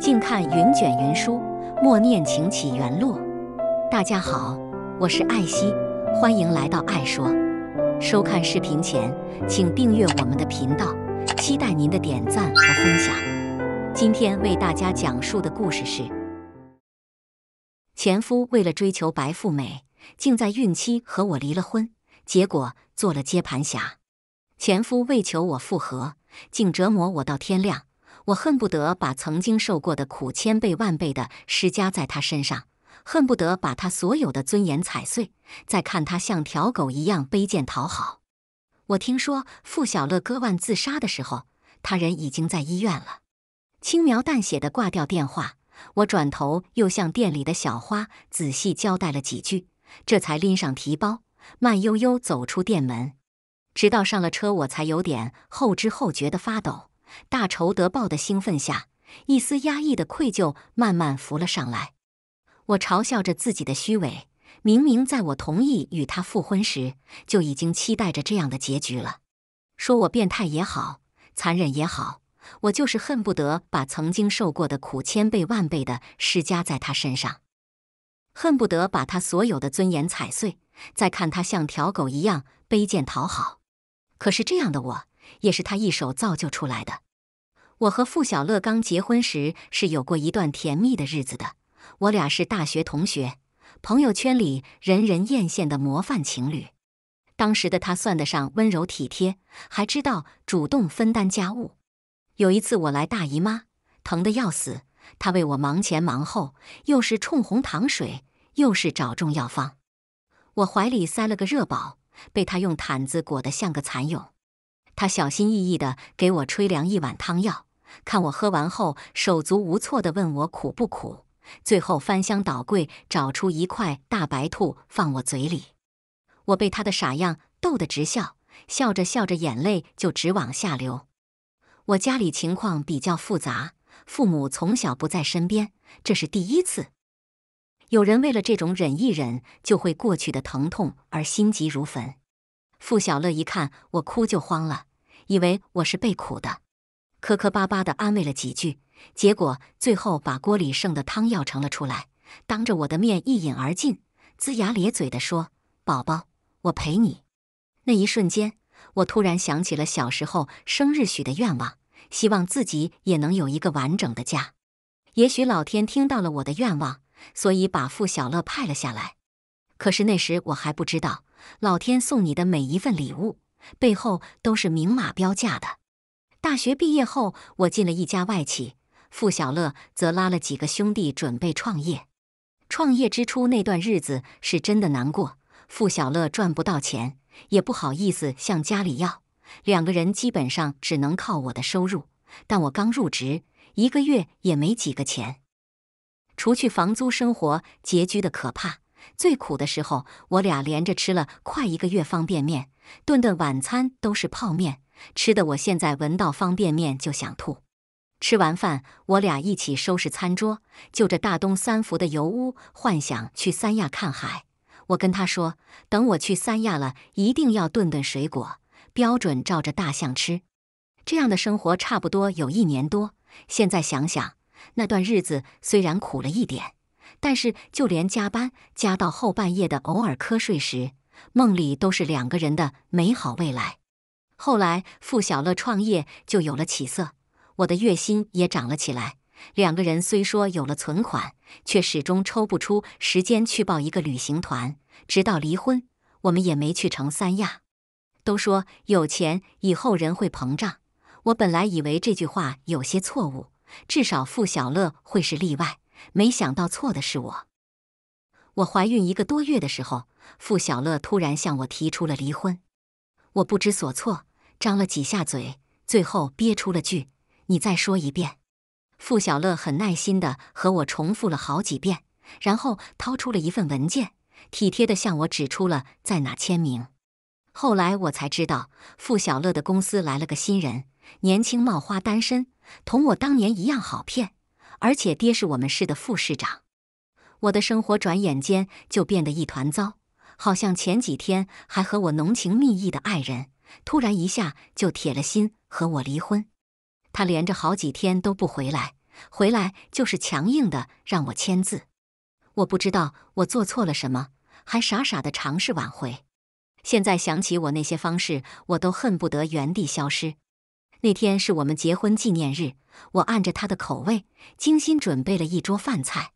静看云卷云舒，默念情起缘落。大家好，我是艾希，欢迎来到爱说。收看视频前，请订阅我们的频道，期待您的点赞和分享。今天为大家讲述的故事是：前夫为了追求白富美，竟在孕期和我离了婚，结果做了接盘侠。前夫为求我复合，竟折磨我到天亮。我恨不得把曾经受过的苦千倍万倍的施加在他身上，恨不得把他所有的尊严踩碎，再看他像条狗一样卑贱讨好。我听说付小乐割腕自杀的时候，他人已经在医院了。轻描淡写的挂掉电话，我转头又向店里的小花仔细交代了几句，这才拎上提包，慢悠悠走出店门。直到上了车，我才有点后知后觉的发抖。大仇得报的兴奋下，一丝压抑的愧疚慢慢浮了上来。我嘲笑着自己的虚伪，明明在我同意与他复婚时，就已经期待着这样的结局了。说我变态也好，残忍也好，我就是恨不得把曾经受过的苦千倍万倍的施加在他身上，恨不得把他所有的尊严踩碎，再看他像条狗一样卑贱讨好。可是这样的我。也是他一手造就出来的。我和付小乐刚结婚时是有过一段甜蜜的日子的。我俩是大学同学，朋友圈里人人艳羡的模范情侣。当时的他算得上温柔体贴，还知道主动分担家务。有一次我来大姨妈，疼得要死，他为我忙前忙后，又是冲红糖水，又是找中药方。我怀里塞了个热宝，被他用毯子裹得像个蚕蛹。他小心翼翼地给我吹凉一碗汤药，看我喝完后手足无措地问我苦不苦，最后翻箱倒柜找出一块大白兔放我嘴里。我被他的傻样逗得直笑，笑着笑着眼泪就直往下流。我家里情况比较复杂，父母从小不在身边，这是第一次有人为了这种忍一忍就会过去的疼痛而心急如焚。付小乐一看我哭就慌了。以为我是被苦的，磕磕巴巴地安慰了几句，结果最后把锅里剩的汤药盛了出来，当着我的面一饮而尽，龇牙咧嘴地说：“宝宝，我陪你。”那一瞬间，我突然想起了小时候生日许的愿望，希望自己也能有一个完整的家。也许老天听到了我的愿望，所以把付小乐派了下来。可是那时我还不知道，老天送你的每一份礼物。背后都是明码标价的。大学毕业后，我进了一家外企，付小乐则拉了几个兄弟准备创业。创业之初那段日子是真的难过，付小乐赚不到钱，也不好意思向家里要，两个人基本上只能靠我的收入。但我刚入职，一个月也没几个钱，除去房租，生活拮据的可怕。最苦的时候，我俩连着吃了快一个月方便面，顿顿晚餐都是泡面，吃的我现在闻到方便面就想吐。吃完饭，我俩一起收拾餐桌，就着大东三福的油污，幻想去三亚看海。我跟他说，等我去三亚了，一定要顿顿水果，标准照着大象吃。这样的生活差不多有一年多，现在想想，那段日子虽然苦了一点。但是，就连加班加到后半夜的偶尔瞌睡时，梦里都是两个人的美好未来。后来，付小乐创业就有了起色，我的月薪也涨了起来。两个人虽说有了存款，却始终抽不出时间去报一个旅行团。直到离婚，我们也没去成三亚。都说有钱以后人会膨胀，我本来以为这句话有些错误，至少付小乐会是例外。没想到错的是我。我怀孕一个多月的时候，付小乐突然向我提出了离婚。我不知所措，张了几下嘴，最后憋出了句：“你再说一遍。”付小乐很耐心的和我重复了好几遍，然后掏出了一份文件，体贴的向我指出了在哪签名。后来我才知道，付小乐的公司来了个新人，年轻貌花，单身，同我当年一样好骗。而且爹是我们市的副市长，我的生活转眼间就变得一团糟。好像前几天还和我浓情蜜意的爱人，突然一下就铁了心和我离婚。他连着好几天都不回来，回来就是强硬的让我签字。我不知道我做错了什么，还傻傻的尝试挽回。现在想起我那些方式，我都恨不得原地消失。那天是我们结婚纪念日，我按着他的口味精心准备了一桌饭菜，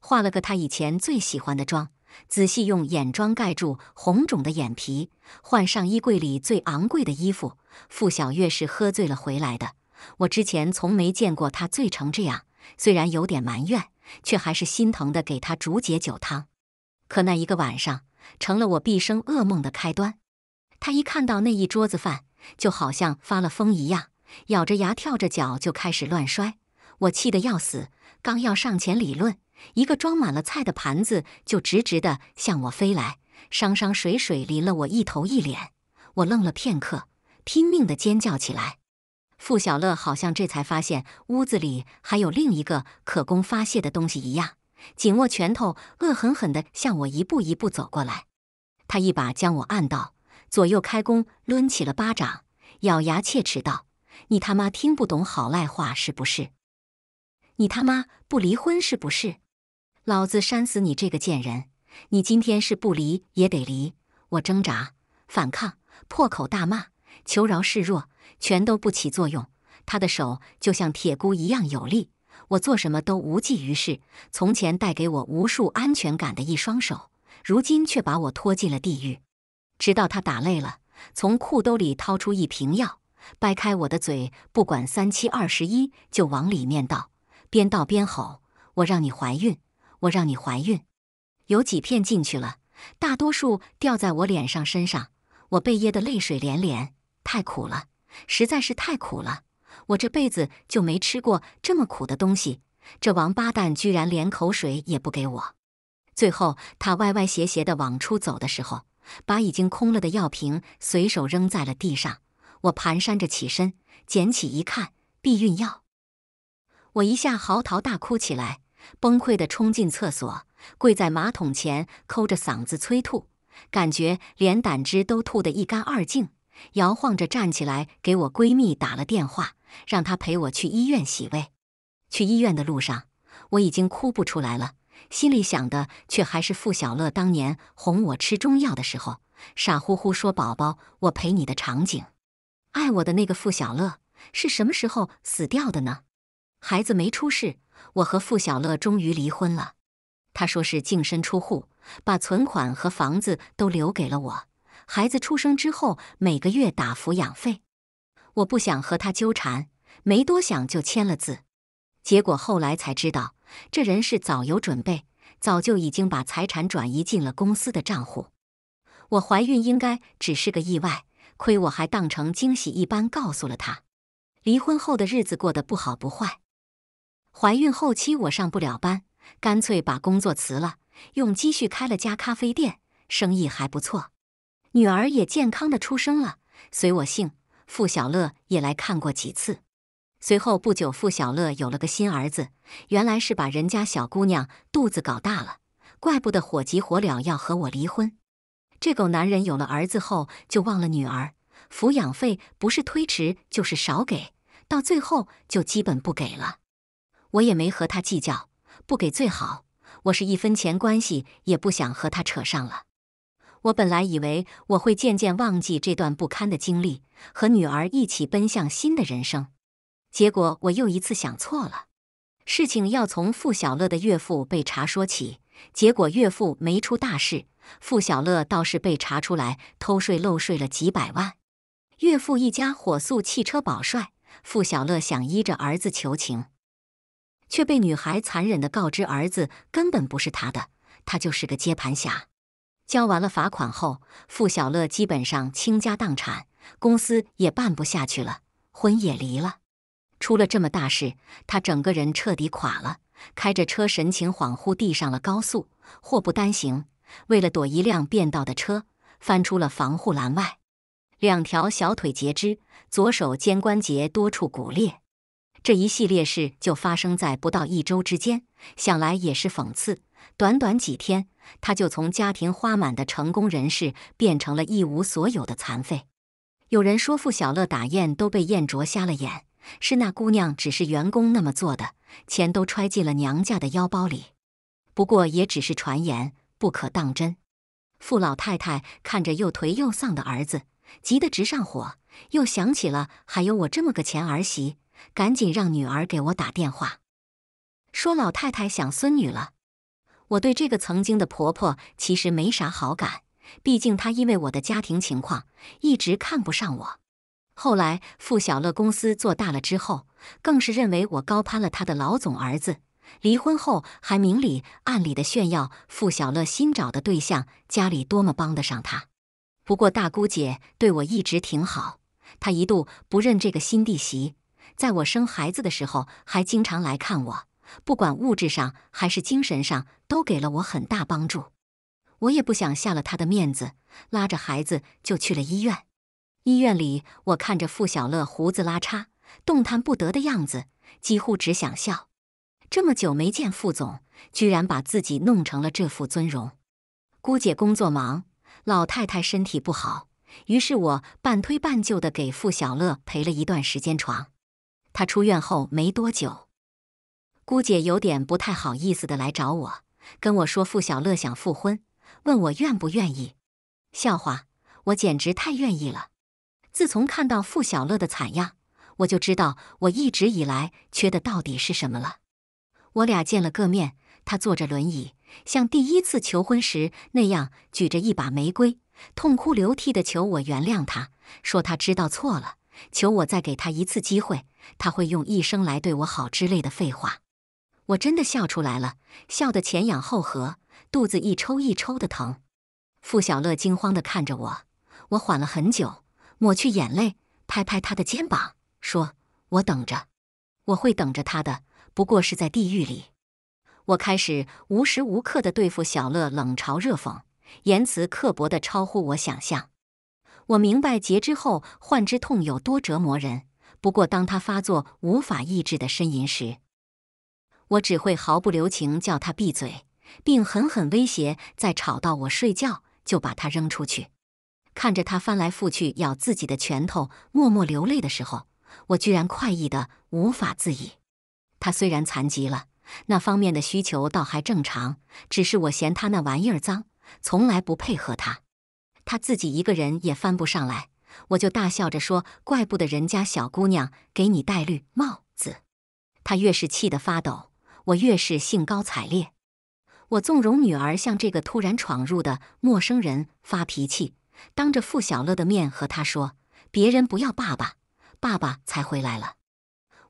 化了个他以前最喜欢的妆，仔细用眼妆盖住红肿的眼皮，换上衣柜里最昂贵的衣服。傅小月是喝醉了回来的，我之前从没见过他醉成这样，虽然有点埋怨，却还是心疼的给他煮解酒汤。可那一个晚上成了我毕生噩梦的开端，他一看到那一桌子饭。就好像发了疯一样，咬着牙，跳着脚，就开始乱摔。我气得要死，刚要上前理论，一个装满了菜的盘子就直直的向我飞来，伤伤水水淋了我一头一脸。我愣了片刻，拼命的尖叫起来。付小乐好像这才发现屋子里还有另一个可供发泄的东西一样，紧握拳头，恶狠狠地向我一步一步走过来。他一把将我按倒。左右开弓，抡起了巴掌，咬牙切齿道：“你他妈听不懂好赖话是不是？你他妈不离婚是不是？老子扇死你这个贱人！你今天是不离也得离！”我挣扎、反抗、破口大骂、求饶示弱，全都不起作用。他的手就像铁箍一样有力，我做什么都无济于事。从前带给我无数安全感的一双手，如今却把我拖进了地狱。直到他打累了，从裤兜里掏出一瓶药，掰开我的嘴，不管三七二十一就往里面倒，边倒边吼：“我让你怀孕，我让你怀孕！”有几片进去了，大多数掉在我脸上身上。我被噎得泪水连连，太苦了，实在是太苦了！我这辈子就没吃过这么苦的东西。这王八蛋居然连口水也不给我。最后，他歪歪斜斜的往出走的时候。把已经空了的药瓶随手扔在了地上，我蹒跚着起身，捡起一看，避孕药，我一下嚎啕大哭起来，崩溃的冲进厕所，跪在马桶前，抠着嗓子催吐，感觉连胆汁都吐得一干二净，摇晃着站起来，给我闺蜜打了电话，让她陪我去医院洗胃。去医院的路上，我已经哭不出来了。心里想的却还是付小乐当年哄我吃中药的时候，傻乎乎说“宝宝，我陪你的”场景。爱我的那个付小乐是什么时候死掉的呢？孩子没出世，我和付小乐终于离婚了。他说是净身出户，把存款和房子都留给了我。孩子出生之后，每个月打抚养费。我不想和他纠缠，没多想就签了字。结果后来才知道，这人是早有准备，早就已经把财产转移进了公司的账户。我怀孕应该只是个意外，亏我还当成惊喜一般告诉了他。离婚后的日子过得不好不坏。怀孕后期我上不了班，干脆把工作辞了，用积蓄开了家咖啡店，生意还不错。女儿也健康的出生了，随我姓。付小乐也来看过几次。随后不久，付小乐有了个新儿子，原来是把人家小姑娘肚子搞大了，怪不得火急火燎要和我离婚。这狗男人有了儿子后就忘了女儿，抚养费不是推迟就是少给，到最后就基本不给了。我也没和他计较，不给最好。我是一分钱关系也不想和他扯上了。我本来以为我会渐渐忘记这段不堪的经历，和女儿一起奔向新的人生。结果我又一次想错了，事情要从傅小乐的岳父被查说起。结果岳父没出大事，傅小乐倒是被查出来偷税漏税了几百万，岳父一家火速弃车保帅。傅小乐想依着儿子求情，却被女孩残忍地告知儿子根本不是他的，他就是个接盘侠。交完了罚款后，傅小乐基本上倾家荡产，公司也办不下去了，婚也离了。出了这么大事，他整个人彻底垮了，开着车神情恍惚地上了高速。祸不单行，为了躲一辆变道的车，翻出了防护栏外，两条小腿截肢，左手肩关节多处骨裂。这一系列事就发生在不到一周之间，想来也是讽刺。短短几天，他就从家庭花满的成功人士变成了一无所有的残废。有人说，付小乐打燕都被燕啄瞎了眼。是那姑娘，只是员工那么做的，钱都揣进了娘家的腰包里。不过也只是传言，不可当真。傅老太太看着又颓又丧的儿子，急得直上火，又想起了还有我这么个前儿媳，赶紧让女儿给我打电话，说老太太想孙女了。我对这个曾经的婆婆其实没啥好感，毕竟她因为我的家庭情况一直看不上我。后来，付小乐公司做大了之后，更是认为我高攀了他的老总儿子。离婚后，还明里暗里的炫耀付小乐新找的对象家里多么帮得上他。不过大姑姐对我一直挺好，她一度不认这个新弟媳，在我生孩子的时候还经常来看我，不管物质上还是精神上都给了我很大帮助。我也不想下了她的面子，拉着孩子就去了医院。医院里，我看着付小乐胡子拉碴、动弹不得的样子，几乎只想笑。这么久没见，傅总居然把自己弄成了这副尊容。姑姐工作忙，老太太身体不好，于是我半推半就的给付小乐陪了一段时间床。他出院后没多久，姑姐有点不太好意思的来找我，跟我说付小乐想复婚，问我愿不愿意。笑话，我简直太愿意了。自从看到付小乐的惨样，我就知道我一直以来缺的到底是什么了。我俩见了个面，他坐着轮椅，像第一次求婚时那样举着一把玫瑰，痛哭流涕的求我原谅他，说他知道错了，求我再给他一次机会，他会用一生来对我好之类的废话。我真的笑出来了，笑得前仰后合，肚子一抽一抽的疼。付小乐惊慌的看着我，我缓了很久。抹去眼泪，拍拍他的肩膀，说：“我等着，我会等着他的。不过是在地狱里。”我开始无时无刻的对付小乐，冷嘲热讽，言辞刻薄的超乎我想象。我明白截肢后患之痛有多折磨人，不过当他发作无法抑制的呻吟时，我只会毫不留情叫他闭嘴，并狠狠威胁：再吵到我睡觉，就把他扔出去。看着他翻来覆去咬自己的拳头，默默流泪的时候，我居然快意的无法自已。他虽然残疾了，那方面的需求倒还正常，只是我嫌他那玩意儿脏，从来不配合他。他自己一个人也翻不上来，我就大笑着说：“怪不得人家小姑娘给你戴绿帽子。”他越是气得发抖，我越是兴高采烈。我纵容女儿向这个突然闯入的陌生人发脾气。当着付小乐的面和他说：“别人不要爸爸，爸爸才回来了。”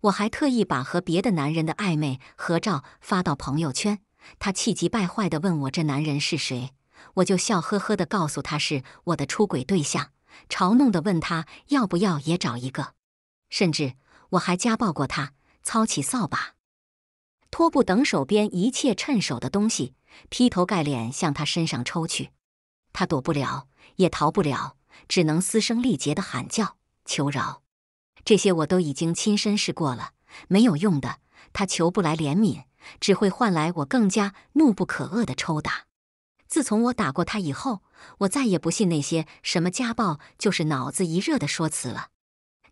我还特意把和别的男人的暧昧合照发到朋友圈。他气急败坏地问我这男人是谁，我就笑呵呵地告诉他是我的出轨对象，嘲弄地问他要不要也找一个。甚至我还家暴过他，操起扫把、拖布等手边一切趁手的东西，劈头盖脸向他身上抽去。他躲不了，也逃不了，只能嘶声力竭的喊叫求饶。这些我都已经亲身试过了，没有用的。他求不来怜悯，只会换来我更加怒不可遏的抽打。自从我打过他以后，我再也不信那些什么家暴就是脑子一热的说辞了。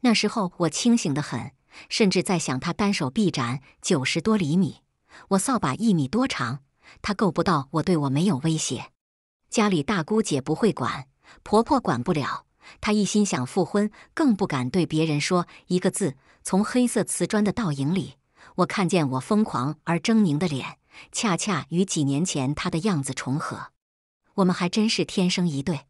那时候我清醒的很，甚至在想，他单手臂展九十多厘米，我扫把一米多长，他够不到我，对我没有威胁。家里大姑姐不会管，婆婆管不了，她一心想复婚，更不敢对别人说一个字。从黑色瓷砖的倒影里，我看见我疯狂而狰狞的脸，恰恰与几年前她的样子重合。我们还真是天生一对。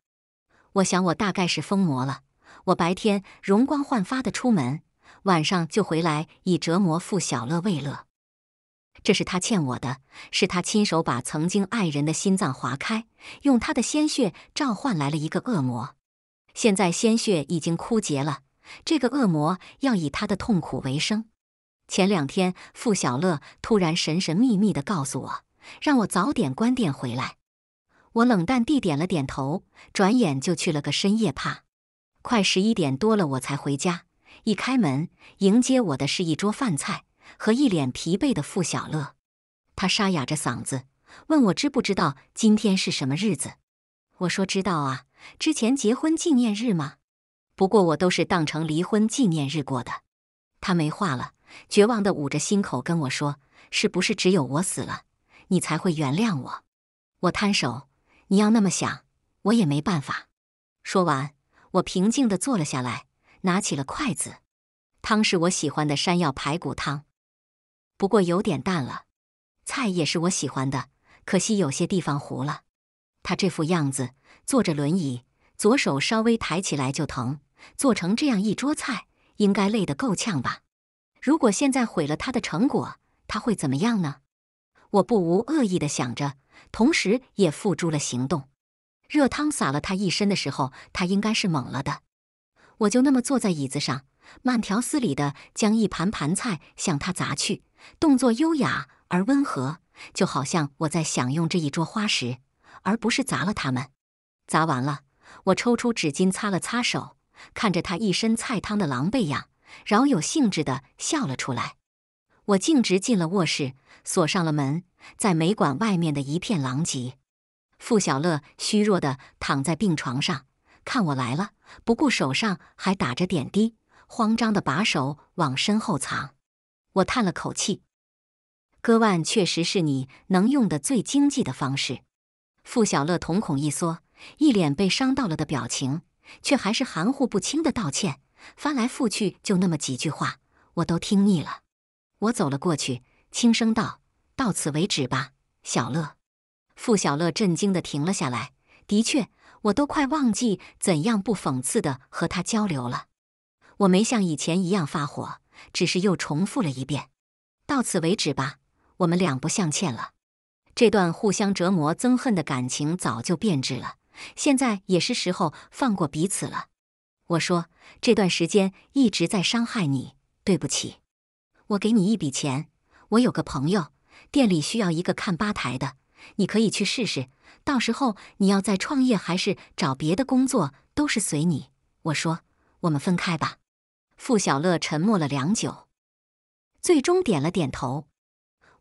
我想我大概是疯魔了。我白天容光焕发的出门，晚上就回来以折磨付小乐为乐。这是他欠我的，是他亲手把曾经爱人的心脏划开，用他的鲜血召唤来了一个恶魔。现在鲜血已经枯竭了，这个恶魔要以他的痛苦为生。前两天，付小乐突然神神秘秘地告诉我，让我早点关店回来。我冷淡地点了点头，转眼就去了个深夜趴。快十一点多了，我才回家。一开门，迎接我的是一桌饭菜。和一脸疲惫的付小乐，他沙哑着嗓子问我知不知道今天是什么日子。我说知道啊，之前结婚纪念日吗？不过我都是当成离婚纪念日过的。他没话了，绝望的捂着心口跟我说：“是不是只有我死了，你才会原谅我？”我摊手：“你要那么想，我也没办法。”说完，我平静的坐了下来，拿起了筷子。汤是我喜欢的山药排骨汤。不过有点淡了，菜也是我喜欢的，可惜有些地方糊了。他这副样子，坐着轮椅，左手稍微抬起来就疼，做成这样一桌菜，应该累得够呛吧？如果现在毁了他的成果，他会怎么样呢？我不无恶意的想着，同时也付诸了行动。热汤洒了他一身的时候，他应该是懵了的。我就那么坐在椅子上，慢条斯理的将一盘盘菜向他砸去。动作优雅而温和，就好像我在享用这一桌花时，而不是砸了它们。砸完了，我抽出纸巾擦了擦手，看着他一身菜汤的狼狈样，饶有兴致地笑了出来。我径直进了卧室，锁上了门，在煤管外面的一片狼藉，付小乐虚弱地躺在病床上，看我来了，不顾手上还打着点滴，慌张地把手往身后藏。我叹了口气，割腕确实是你能用的最经济的方式。付小乐瞳孔一缩，一脸被伤到了的表情，却还是含糊不清的道歉，翻来覆去就那么几句话，我都听腻了。我走了过去，轻声道：“到此为止吧，小乐。”付小乐震惊的停了下来。的确，我都快忘记怎样不讽刺的和他交流了。我没像以前一样发火。只是又重复了一遍，到此为止吧，我们两不相欠了。这段互相折磨、憎恨的感情早就变质了，现在也是时候放过彼此了。我说这段时间一直在伤害你，对不起。我给你一笔钱，我有个朋友，店里需要一个看吧台的，你可以去试试。到时候你要再创业还是找别的工作，都是随你。我说我们分开吧。付小乐沉默了良久，最终点了点头。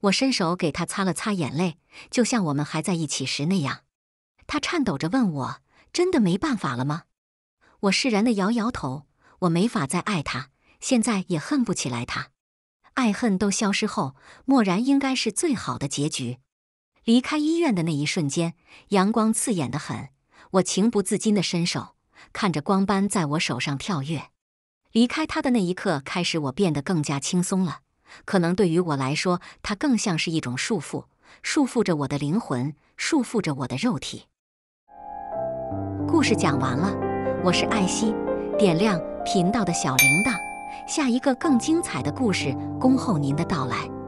我伸手给他擦了擦眼泪，就像我们还在一起时那样。他颤抖着问我：“真的没办法了吗？”我释然的摇摇头：“我没法再爱他，现在也恨不起来他。爱恨都消失后，漠然应该是最好的结局。”离开医院的那一瞬间，阳光刺眼的很，我情不自禁的伸手，看着光斑在我手上跳跃。离开他的那一刻开始，我变得更加轻松了。可能对于我来说，它更像是一种束缚，束缚着我的灵魂，束缚着我的肉体。故事讲完了，我是艾希，点亮频道的小铃铛，下一个更精彩的故事恭候您的到来。